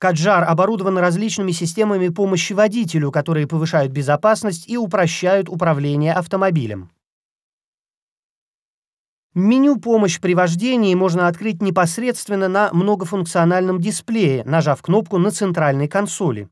Каджар оборудован различными системами помощи водителю, которые повышают безопасность и упрощают управление автомобилем. Меню «Помощь при вождении» можно открыть непосредственно на многофункциональном дисплее, нажав кнопку на центральной консоли.